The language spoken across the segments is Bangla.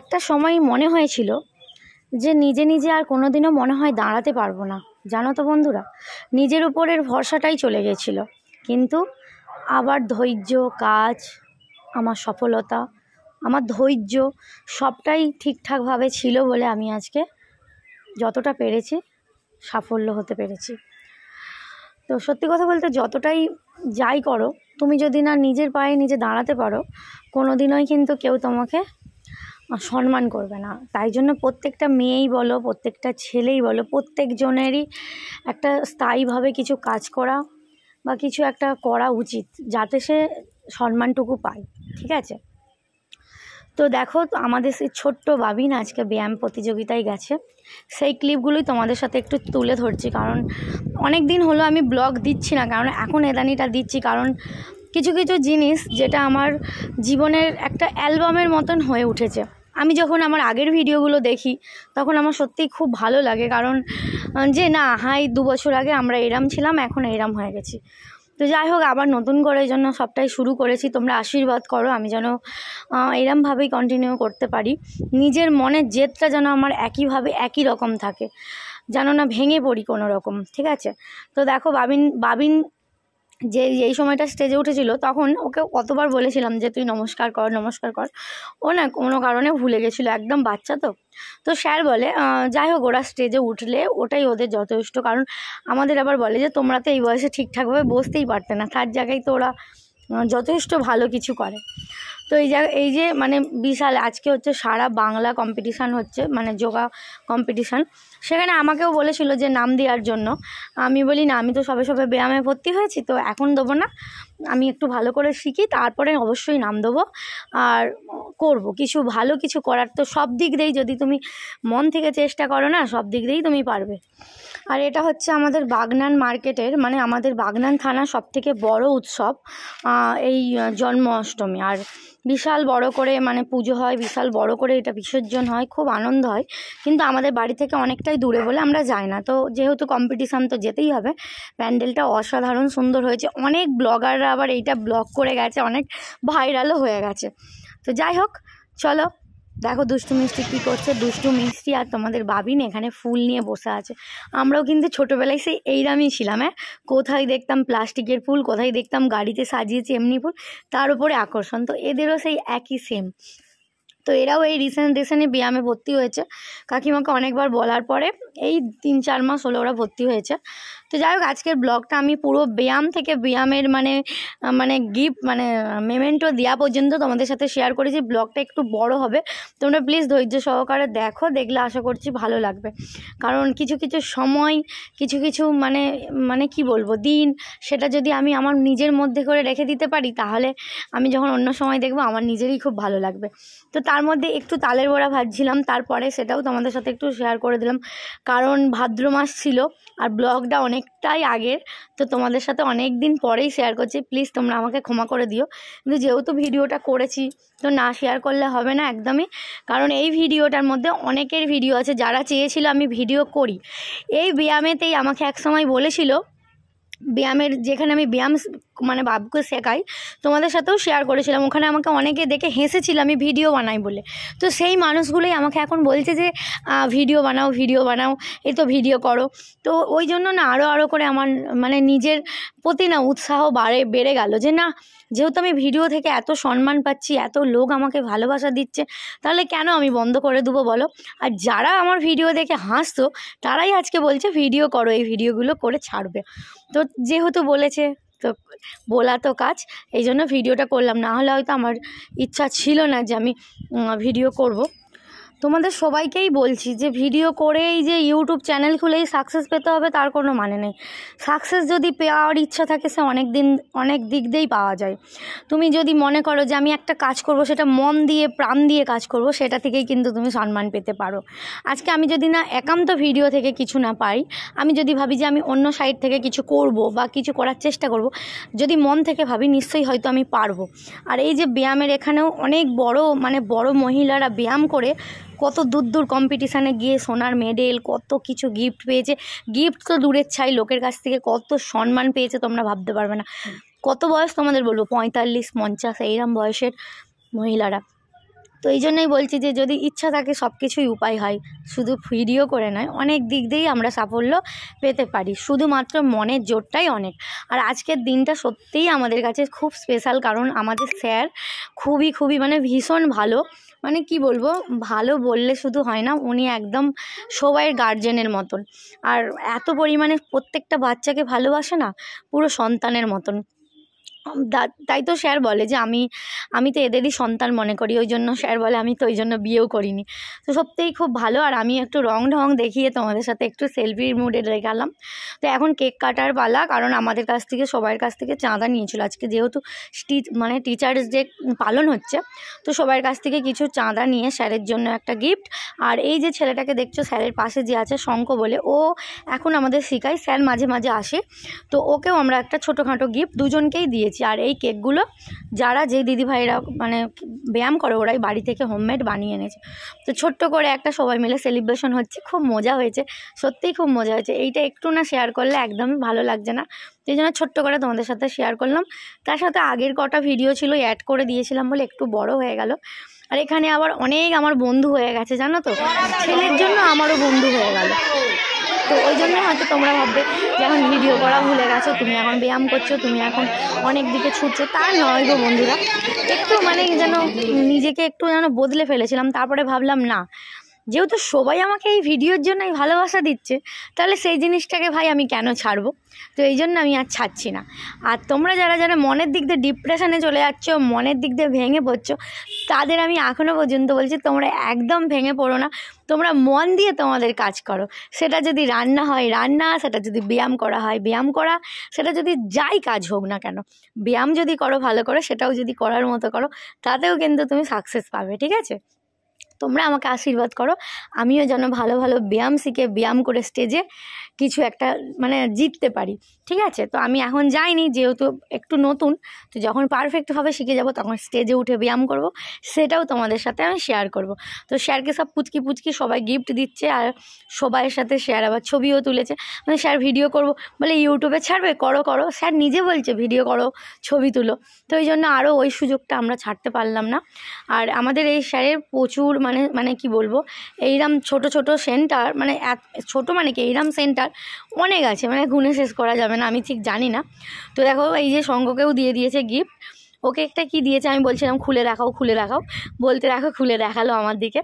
একটা সময় মনে হয়েছিল যে নিজে নিজে আর কোনো দিনও মনে হয় দাঁড়াতে পারবো না জানো তো বন্ধুরা নিজের উপরের ভরসাটাই চলে গেছিলো কিন্তু আবার ধৈর্য কাজ আমার সফলতা আমার ধৈর্য সবটাই ঠিকঠাকভাবে ছিল বলে আমি আজকে যতটা পেরেছি সাফল্য হতে পেরেছি তো সত্যি কথা বলতে যতটাই যাই করো তুমি যদি না নিজের পায়ে নিজে দাঁড়াতে পারো কোনো দিনই কিন্তু কেউ তোমাকে সম্মান করবে না তাই জন্য প্রত্যেকটা মেয়েই বলো প্রত্যেকটা ছেলেই বলো প্রত্যেকজনেরই একটা স্থায়ীভাবে কিছু কাজ করা বা কিছু একটা করা উচিত যাতে সে সম্মানটুকু পায় ঠিক আছে তো দেখো আমাদের সেই ছোট্ট বাবিন আজকে ব্যায়াম প্রতিযোগিতায় গেছে সেই ক্লিপগুলোই তোমাদের সাথে একটু তুলে ধরছি কারণ অনেক দিন হলো আমি ব্লগ দিচ্ছি না কারণ এখন এদানিটা দিচ্ছি কারণ কিছু কিছু জিনিস যেটা আমার জীবনের একটা অ্যালবামের মতন হয়ে উঠেছে আমি যখন আমার আগের ভিডিওগুলো দেখি তখন আমার সত্যিই খুব ভালো লাগে কারণ যে না হাই দু বছর আগে আমরা এরাম ছিলাম এখন এরাম হয়ে গেছি তো যাই হোক আবার নতুন করে জন্য সবটাই শুরু করেছি তোমরা আশীর্বাদ করো আমি যেন এরমভাবেই কন্টিনিউ করতে পারি নিজের মনের জেদটা যেন আমার একইভাবে একই রকম থাকে যেন না ভেঙে পড়ি কোনো রকম ঠিক আছে তো দেখো বাবিন বাবিন যে এই সময়টা স্টেজে উঠেছিল তখন ওকে কতবার বলেছিলাম যে তুই নমস্কার কর নমস্কার কর ও না কোনো কারণে ভুলে গেছিলো একদম বাচ্চা তো তো স্যার বলে যাই হোক ওরা স্টেজে উঠলে ওটাই ওদের যথেষ্ট কারণ আমাদের আবার বলে যে তোমরা তো এই বয়সে ঠিকঠাকভাবে বসতেই পারতে না তার জায়গায় তো ওরা যথেষ্ট ভালো কিছু করে তো এই যা এই যে মানে বিশাল আজকে হচ্ছে সারা বাংলা কম্পিটিশান হচ্ছে মানে যোগা কম্পিটিশান সেখানে আমাকেও বলেছিল যে নাম দেওয়ার জন্য আমি বলি না আমি তো সবে সবে ব্যায়ামে ভর্তি হয়েছি তো এখন দেবো না আমি একটু ভালো করে শিখি তারপরে অবশ্যই নাম দেবো আর করব কিছু ভালো কিছু করার তো সব দিক দিয়েই যদি তুমি মন থেকে চেষ্টা করো না সব দিক দিয়েই তুমি পারবে আর এটা হচ্ছে আমাদের বাগনান মার্কেটের মানে আমাদের বাগনান থানা সবথেকে বড় উৎসব এই জন্মাষ্টমী আর বিশাল বড় করে মানে পুজো হয় বিশাল বড় করে এটা বিসর্জন হয় খুব আনন্দ হয় কিন্তু আমাদের বাড়ি থেকে অনেকটাই দূরে বলে আমরা যাই না তো যেহেতু কম্পিটিশান তো যেতেই হবে প্যান্ডেলটা অসাধারণ সুন্দর হয়েছে অনেক ব্লগাররা আবার এইটা ব্লগ করে গেছে অনেক ভাইরালও হয়ে গেছে তো যাই হোক চলো দেখো দুষ্টু মিষ্টি কী করছে দুষ্টু মিষ্টি আর তোমাদের বাবিন এখানে ফুল নিয়ে বসে আছে আমরাও কিন্তু ছোটোবেলায় সেই এই দামই ছিলাম হ্যাঁ কোথায় দেখতাম প্লাস্টিকের ফুল কোথায় দেখতাম গাড়িতে সাজিয়েছি এমনি ফুল তার উপরে আকর্ষণ তো এদেরও সেই একই সেম তো এরাও এই রিসেন্ট রিসেন্টে ব্যায়ামে ভর্তি হয়েছে কাকিমাকে অনেকবার বলার পরে এই তিন চার মাস হলো ওরা ভর্তি হয়েছে তো যাই হোক আজকের ব্লগটা আমি পুরো ব্যায়াম থেকে ব্যায়ামের মানে মানে গিফট মানে মেমেন্টো দেওয়া পর্যন্ত তোমাদের সাথে শেয়ার করেছি ব্লগটা একটু বড় হবে তোমরা প্লিজ ধৈর্য সহকারে দেখো দেখলে আশা করছি ভালো লাগবে কারণ কিছু কিছু সময় কিছু কিছু মানে মানে কি বলবো দিন সেটা যদি আমি আমার নিজের মধ্যে করে রেখে দিতে পারি তাহলে আমি যখন অন্য সময় দেখবো আমার নিজেরই খুব ভালো লাগবে তো তার মধ্যে একটু তালের বড়া ভাজছিলাম তারপরে সেটাও তোমাদের সাথে একটু শেয়ার করে দিলাম কারণ ভাদ্র মাস ছিল আর ব্লগটা অনেক অনেকটাই আগের তো তোমাদের সাথে অনেক দিন পরেই শেয়ার করছি প্লিজ তোমরা আমাকে ক্ষমা করে দিও কিন্তু যেহেতু ভিডিওটা করেছি তো না শেয়ার করলে হবে না একদমই কারণ এই ভিডিওটার মধ্যে অনেকের ভিডিও আছে যারা চেয়েছিল আমি ভিডিও করি এই ব্যায়ামেতেই আমাকে এক সময় বলেছিল ব্যায়ামের যেখানে আমি ব্যায়াম মানে বাবুকে শেখাই তোমাদের সাথেও শেয়ার করেছিলাম ওখানে আমাকে অনেকে দেখে হেসেছিল আমি ভিডিও বানাই বলে তো সেই মানুষগুলোই আমাকে এখন বলছে যে ভিডিও বানাও ভিডিও বানাও এ তো ভিডিও করো তো ওই জন্য না আরও আরও করে আমার মানে নিজের প্রতি না উৎসাহ বাড়ে বেড়ে গেল যে না যেহেতু আমি ভিডিও থেকে এত সম্মান পাচ্ছি এত লোক আমাকে ভালোবাসা দিচ্ছে তাহলে কেন আমি বন্ধ করে দেবো বলো আর যারা আমার ভিডিও দেখে হাসতো তারাই আজকে বলছে ভিডিও করো এই ভিডিওগুলো করে ছাড়বে তো যেহেতু বলেছে তো বলা তো কাজ এই জন্য ভিডিওটা করলাম না হলে হয়তো আমার ইচ্ছা ছিল না যে আমি ভিডিও করব তোমাদের সবাইকেই বলছি যে ভিডিও করে এই যে ইউটিউব চ্যানেল খুলেই সাকসেস পেতে হবে তার কোনো মানে নেই সাকসেস যদি পাওয়ার ইচ্ছা থাকে সে অনেক দিন অনেক দিক দিয়েই পাওয়া যায় তুমি যদি মনে করো যে আমি একটা কাজ করব সেটা মন দিয়ে প্রাণ দিয়ে কাজ করব সেটা থেকেই কিন্তু তুমি সম্মান পেতে পারো আজকে আমি যদি না একান্ত ভিডিও থেকে কিছু না পাই আমি যদি ভাবি যে আমি অন্য সাইড থেকে কিছু করব বা কিছু করার চেষ্টা করব যদি মন থেকে ভাবি নিশ্চয়ই হয়তো আমি পারবো আর এই যে ব্যায়ামের এখানেও অনেক বড় মানে বড় মহিলারা ব্যায়াম করে কত দূর দূর কম্পিটিশানে গিয়ে সোনার মেডেল কত কিছু গিফট পেয়েছে গিফট তো দূরের ছাই লোকের কাছ থেকে কত সম্মান পেয়েছে তোমরা ভাবতে পারবে না কত বয়স তোমাদের বলবো পঁয়তাল্লিশ পঞ্চাশ এইরকম বয়সের মহিলারা তো এই জন্যই বলছি যে যদি ইচ্ছা থাকে সব কিছুই উপায় হয় শুধু ভিডিও করে নয় অনেক দিক দিয়েই আমরা সাফল্য পেতে পারি শুধুমাত্র মনের জোরটাই অনেক আর আজকের দিনটা সত্যিই আমাদের কাছে খুব স্পেশাল কারণ আমাদের স্যার খুবই খুবই মানে ভীষণ ভালো মানে কি বলবো ভালো বললে শুধু হয় না উনি একদম সবাইয়ের গার্জেনের মতন আর এত পরিমাণে প্রত্যেকটা বাচ্চাকে ভালোবাসে না পুরো সন্তানের মতন তাই তো স্যার বলে যে আমি আমি তো এদেরই সন্তান মনে করি ওই জন্য স্যার বলে আমি তো ওই জন্য বিয়েও করিনি তো সত্যিই খুব ভালো আর আমি একটু রং ঢং দেখিয়ে তোমাদের সাথে একটু সেলফির মুডে গেলাম তো এখন কেক কাটার পালা কারণ আমাদের কাছ থেকে সবার কাছ থেকে চাঁদা নিয়েছিল আজকে যেহেতু মানে টিচার্স ডে পালন হচ্ছে তো সবার কাছ থেকে কিছু চাঁদা নিয়ে স্যারের জন্য একটা গিফট আর এই যে ছেলেটাকে দেখছো স্যারের পাশে যে আছে শঙ্ক বলে ও এখন আমাদের শিখায় স্যার মাঝে মাঝে আসে তো ওকেও আমরা একটা ছোটোখাটো গিফট দুজনকেই দিয়েছি দিয়েছি আর এই কেকগুলো যারা যে দিদিভাইরা মানে ব্যায়াম করে ওরাই বাড়ি থেকে হোমমেড বানিয়ে এনেছে তো ছোট্ট করে একটা সবাই মিলে সেলিব্রেশন হচ্ছে খুব মজা হয়েছে সত্যিই খুব মজা হয়েছে এইটা একটু না শেয়ার করলে একদমই ভালো লাগছে না সেই জন্য ছোট্ট করে তোমাদের সাথে শেয়ার করলাম তার সাথে আগের কটা ভিডিও ছিল অ্যাড করে দিয়েছিলাম বলে একটু বড় হয়ে গেল আর এখানে আবার অনেক আমার বন্ধু হয়ে গেছে জানো তো ছেলের জন্য আমারও বন্ধু হয়ে গেল তো ওই জন্য হয়তো তোমরা ভাববে যে এখন ভিডিও করা ভুলে গেছো তুমি এখন ব্যায়াম করছো তুমি এখন অনেক দিকে ছুটছো তা নয় গো বন্ধুরা একটু মানে যেন নিজেকে একটু যেন বদলে ফেলেছিলাম তারপরে ভাবলাম না যেহেতু সবাই আমাকে এই ভিডিওর জন্য ভালোবাসা দিচ্ছে তাহলে সেই জিনিসটাকে ভাই আমি কেন ছাড়বো তো এই জন্য আমি আর ছাড়ছি না আর তোমরা যারা যারা মনের দিক দিয়ে ডিপ্রেশনে চলে যাচ্ছ মনের দিক দিয়ে ভেঙে পড়ছো তাদের আমি এখনও পর্যন্ত বলছি তোমরা একদম ভেঙে পড়ো না তোমরা মন দিয়ে তোমাদের কাজ করো সেটা যদি রান্না হয় রান্না সেটা যদি ব্যায়াম করা হয় ব্যায়াম করা সেটা যদি যাই কাজ হোক না কেন ব্যায়াম যদি করো ভালো করে সেটাও যদি করার মতো করো তাতেও কিন্তু তুমি সাকসেস পাবে ঠিক আছে তোমরা আমাকে আশীর্বাদ করো আমিও যেন ভালো ভালো ব্যায়াম শিখে ব্যায়াম করে স্টেজে কিছু একটা মানে জিততে পারি ঠিক আছে তো আমি এখন যাইনি যেহেতু একটু নতুন তো যখন পারফেক্টভাবে শিখে যাব তখন স্টেজে উঠে ব্যায়াম করব সেটাও তোমাদের সাথে আমি শেয়ার করব তো স্যারকে সব পুচকি পুচকি সবাই গিফট দিচ্ছে আর সবাইয়ের সাথে স্যার আবার ছবিও তুলেছে মানে স্যার ভিডিও করব বলে ইউটিউবে ছাড়বে করো করো স্যার নিজে বলছে ভিডিও করো ছবি তুলো তো এই জন্য আরও ওই সুযোগটা আমরা ছাড়তে পারলাম না আর আমাদের এই স্যারের প্রচুর মানে মানে কি বলবো এইরকম ছোট ছোট সেন্টার মানে এক ছোটো মানে কি এইরাম সেন্টার অনেক আছে মানে গুনে শেষ করা যাবে না আমি ঠিক জানি না তো দেখো এই যে সঙ্গকেও দিয়ে দিয়েছে গিফট ওকে একটা কি দিয়েছে আমি বলছিলাম খুলে রাখাও খুলে রাখাও বলতে রাখো খুলে দেখালো আমার দিকে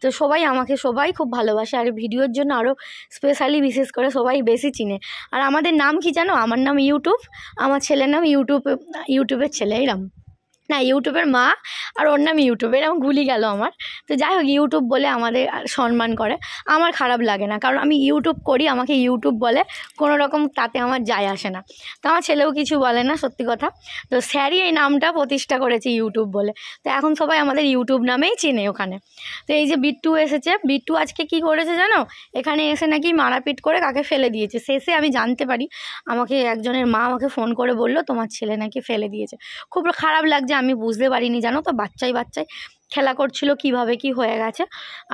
তো সবাই আমাকে সবাই খুব ভালোবাসে আর ভিডিওর জন্য আরও স্পেশালি বিশেষ করে সবাই বেশি চিনে আর আমাদের নাম কি জানো আমার নাম ইউটিউব আমার ছেলের নাম ইউটিউব ইউটিউবের ছেলে এরম না ইউটিউবের মা আর ওর নাম ইউটিউবের এরকম গুলি গেল আমার তো যাই হোক ইউটিউব বলে আমাদের সম্মান করে আমার খারাপ লাগে না কারণ আমি ইউটিউব করি আমাকে ইউটিউব বলে কোনো রকম তাতে আমার যায় আসে না তো আমার ছেলেও কিছু বলে না সত্যি কথা তো স্যারই এই নামটা প্রতিষ্ঠা করেছে ইউটিউব বলে তো এখন সবাই আমাদের ইউটিউব নামেই চেনে ওখানে তো এই যে বিট্টু এসেছে বিট্টু আজকে কি করেছে জানো এখানে এসে নাকি মারাপিট করে কাকে ফেলে দিয়েছে শেষে আমি জানতে পারি আমাকে একজনের মা আমাকে ফোন করে বললো তোমার ছেলে নাকি ফেলে দিয়েছে খুব খারাপ লাগছে আমি বুঝতে পারিনি জানো তো বাচ্চাই বাচ্চাই খেলা করছিল কিভাবে কি হয়ে গেছে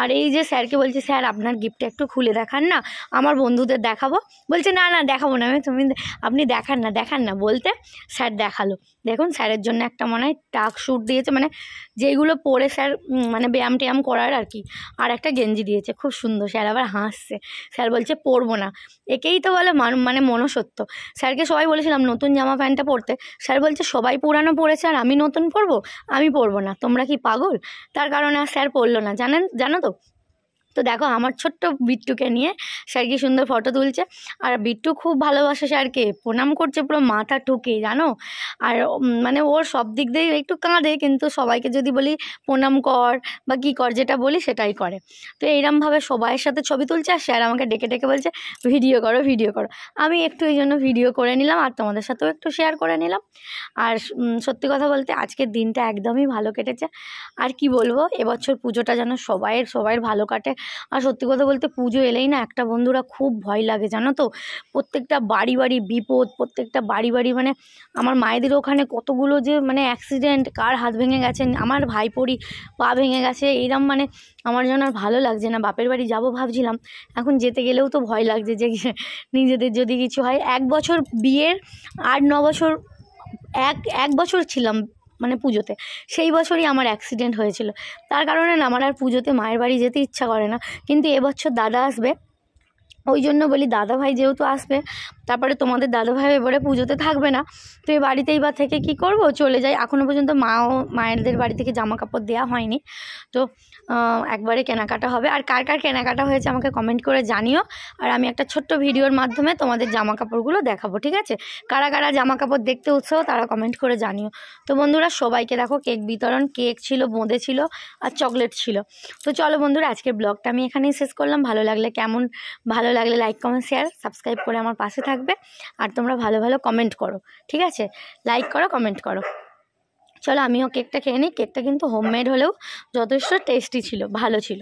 আর এই যে স্যারকে বলছি স্যার আপনার গিফটটা একটু খুলে দেখান না আমার বন্ধুদের দেখাবো বলছে না না দেখাবো না আমি তুমি আপনি দেখান না দেখান না বলতে স্যার দেখালো দেখুন স্যারের জন্য একটা মনে হয় টাক শ্যুট দিয়েছে মানে যেগুলো পরে স্যার মানে ব্যায়াম ট্যায়াম করার আর কি আর একটা গেঞ্জি দিয়েছে খুব সুন্দর স্যার আবার হাসছে স্যার বলছে পরবো না একেই তো বলে মান মানে মনসত্য স্যারকে সবাই বলেছিলাম নতুন জামা প্যান্টটা পরতে স্যার বলছে সবাই পুরানো পরেছে আর আমি নতুন পরবো আমি পরবো না তোমরা কি পাগল তার কারণে আর স্যার পড়লো না জানেন জানো তো তো দেখো আমার ছোট্ট বিট্টুকে নিয়ে স্যার কি সুন্দর ফটো তুলছে আর বিট্টু খুব ভালোবাসে স্যারকে প্রণাম করছে পুরো মাথা ঠুকে জানো আর মানে ওর সব দিক দিয়েই একটু কাঁদে কিন্তু সবাইকে যদি বলি প্রণাম কর বা কী কর যেটা বলি সেটাই করে তো এইরমভাবে সবাইয়ের সাথে ছবি তুলছে আর স্যার আমাকে ডেকে ডেকে বলছে ভিডিও করো ভিডিও করো আমি একটু এই জন্য ভিডিও করে নিলাম আর তোমাদের সাথেও একটু শেয়ার করে নিলাম আর সত্যি কথা বলতে আজকের দিনটা একদমই ভালো কেটেছে আর কি বলবো এবছর পুজোটা যেন সবাইয়ের সবাইয়ের ভালো কাটে আর সত্যি কথা বলতে পুজো এলেই না একটা বন্ধুরা খুব ভয় লাগে জানো তো প্রত্যেকটা বাড়ি বাড়ি বিপদ প্রত্যেকটা বাড়ি বাড়ি মানে আমার মায়েদের ওখানে কতগুলো যে মানে অ্যাক্সিডেন্ট কার হাত ভেঙে গেছে আমার ভাই পড়ি পা ভেঙে গেছে এইরম মানে আমার জন্য আর ভালো লাগছে না বাপের বাড়ি যাব ভাবছিলাম এখন যেতে গেলেও তো ভয় লাগছে যে নিজেদের যদি কিছু হয় এক বছর বিয়ের আর ন বছর এক এক বছর ছিলাম মানে পুজোতে সেই বছরই আমার অ্যাক্সিডেন্ট হয়েছিল তার কারণে আমার আর পুজোতে মায়ের বাড়ি যেতে ইচ্ছা করে না কিন্তু এবছর দাদা আসবে ওই জন্য বলি দাদাভাই যেহেতু আসবে তারপরে তোমাদের দাদাভাই এবারে পুজোতে থাকবে না তো এই বাড়িতেই এইবার থেকে কি করব চলে যাই এখনও পর্যন্ত মাও মায়েরদের বাড়ি থেকে জামা কাপড় দেওয়া হয়নি তো একবারে কেনাকাটা হবে আর কার কার কেনাকাটা হয়েছে আমাকে কমেন্ট করে জানিও আর আমি একটা ছোট্ট ভিডিওর মাধ্যমে তোমাদের জামা কাপড়গুলো দেখাবো ঠিক আছে কারা কারা জামা কাপড় দেখতে উৎসাহ তারা কমেন্ট করে জানিও তো বন্ধুরা সবাইকে দেখো কেক বিতরণ কেক ছিল বোঁদে ছিল আর চকলেট ছিল তো চলো বন্ধুরা আজকের ব্লগটা আমি এখানেই শেষ করলাম ভালো লাগলে কেমন ভালো লাগলে লাইক কমেন্ট শেয়ার সাবস্ক্রাইব করে আমার পাশে থাকবে আর তোমরা ভালো ভালো কমেন্ট করো ঠিক আছে লাইক করো কমেন্ট করো চলো আমিও কেকটা খেয়ে নিই কেকটা কিন্তু হোমমেড হলেও যথেষ্ট টেস্টি ছিল ভালো ছিল